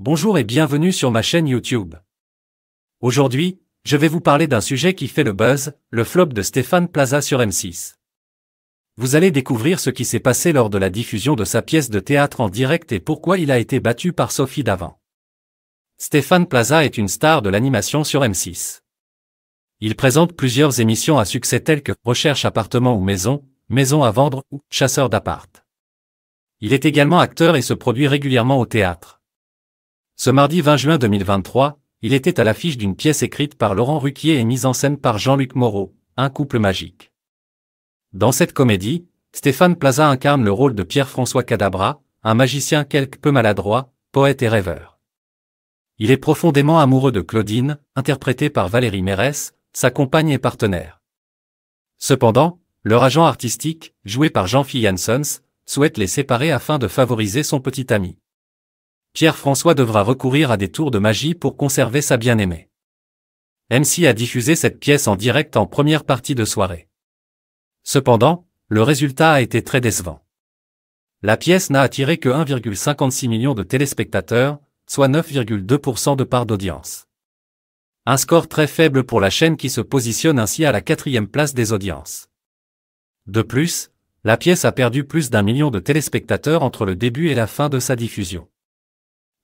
Bonjour et bienvenue sur ma chaîne YouTube. Aujourd'hui, je vais vous parler d'un sujet qui fait le buzz, le flop de Stéphane Plaza sur M6. Vous allez découvrir ce qui s'est passé lors de la diffusion de sa pièce de théâtre en direct et pourquoi il a été battu par Sophie Davant. Stéphane Plaza est une star de l'animation sur M6. Il présente plusieurs émissions à succès telles que Recherche appartement ou maison, Maison à vendre ou Chasseur d'appart. Il est également acteur et se produit régulièrement au théâtre. Ce mardi 20 juin 2023, il était à l'affiche d'une pièce écrite par Laurent Ruquier et mise en scène par Jean-Luc Moreau, Un couple magique. Dans cette comédie, Stéphane Plaza incarne le rôle de Pierre-François Cadabra, un magicien quelque peu maladroit, poète et rêveur. Il est profondément amoureux de Claudine, interprétée par Valérie Mérès, sa compagne et partenaire. Cependant, leur agent artistique, joué par jean philippe Hansons souhaite les séparer afin de favoriser son petit ami. Pierre-François devra recourir à des tours de magie pour conserver sa bien-aimée. MC a diffusé cette pièce en direct en première partie de soirée. Cependant, le résultat a été très décevant. La pièce n'a attiré que 1,56 million de téléspectateurs, soit 9,2% de part d'audience. Un score très faible pour la chaîne qui se positionne ainsi à la quatrième place des audiences. De plus, la pièce a perdu plus d'un million de téléspectateurs entre le début et la fin de sa diffusion.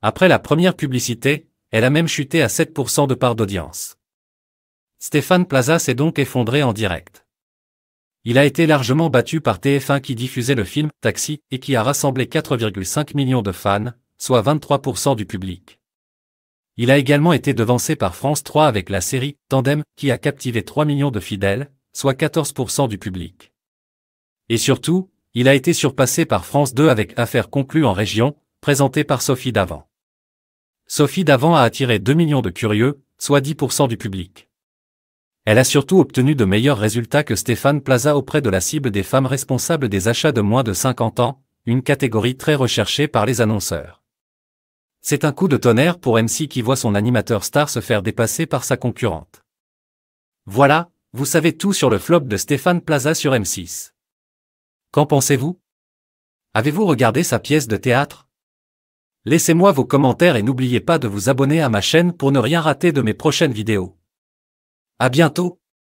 Après la première publicité, elle a même chuté à 7% de part d'audience. Stéphane Plaza s'est donc effondré en direct. Il a été largement battu par TF1 qui diffusait le film Taxi et qui a rassemblé 4,5 millions de fans, soit 23% du public. Il a également été devancé par France 3 avec la série Tandem qui a captivé 3 millions de fidèles, soit 14% du public. Et surtout, il a été surpassé par France 2 avec Affaires conclues en région, présenté par Sophie Davant. Sophie Davant a attiré 2 millions de curieux, soit 10% du public. Elle a surtout obtenu de meilleurs résultats que Stéphane Plaza auprès de la cible des femmes responsables des achats de moins de 50 ans, une catégorie très recherchée par les annonceurs. C'est un coup de tonnerre pour MC qui voit son animateur star se faire dépasser par sa concurrente. Voilà, vous savez tout sur le flop de Stéphane Plaza sur M6. Qu'en pensez-vous Avez-vous regardé sa pièce de théâtre Laissez-moi vos commentaires et n'oubliez pas de vous abonner à ma chaîne pour ne rien rater de mes prochaines vidéos. À bientôt